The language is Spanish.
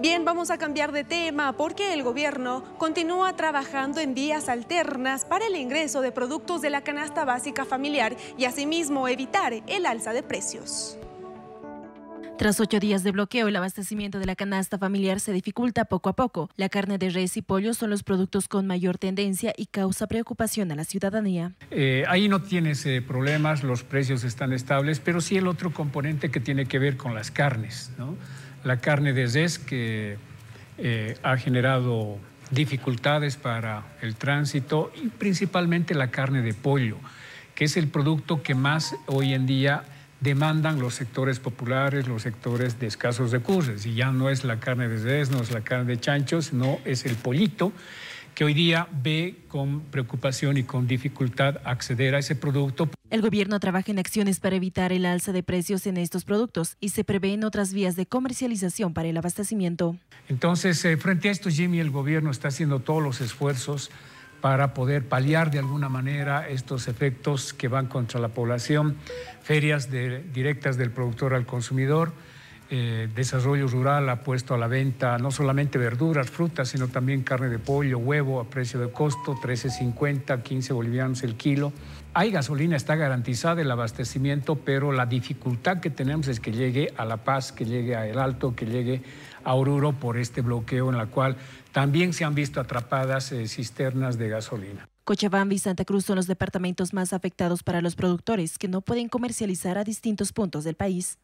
Bien, vamos a cambiar de tema porque el gobierno continúa trabajando en vías alternas para el ingreso de productos de la canasta básica familiar y asimismo evitar el alza de precios. Tras ocho días de bloqueo, el abastecimiento de la canasta familiar se dificulta poco a poco. La carne de res y pollo son los productos con mayor tendencia y causa preocupación a la ciudadanía. Eh, ahí no tienes eh, problemas, los precios están estables, pero sí el otro componente que tiene que ver con las carnes. La carne de res que eh, ha generado dificultades para el tránsito y principalmente la carne de pollo, que es el producto que más hoy en día demandan los sectores populares, los sectores de escasos recursos. Y ya no es la carne de res, no es la carne de chanchos, no es el pollito que hoy día ve con preocupación y con dificultad acceder a ese producto. El gobierno trabaja en acciones para evitar el alza de precios en estos productos y se prevén otras vías de comercialización para el abastecimiento. Entonces, eh, frente a esto, Jimmy, el gobierno está haciendo todos los esfuerzos para poder paliar de alguna manera estos efectos que van contra la población, ferias directas del productor al consumidor, eh, desarrollo Rural ha puesto a la venta no solamente verduras, frutas, sino también carne de pollo, huevo a precio de costo, 13.50, 15 bolivianos el kilo. Hay gasolina, está garantizada el abastecimiento, pero la dificultad que tenemos es que llegue a La Paz, que llegue a El Alto, que llegue a Oruro por este bloqueo en la cual también se han visto atrapadas eh, cisternas de gasolina. Cochabamba y Santa Cruz son los departamentos más afectados para los productores que no pueden comercializar a distintos puntos del país.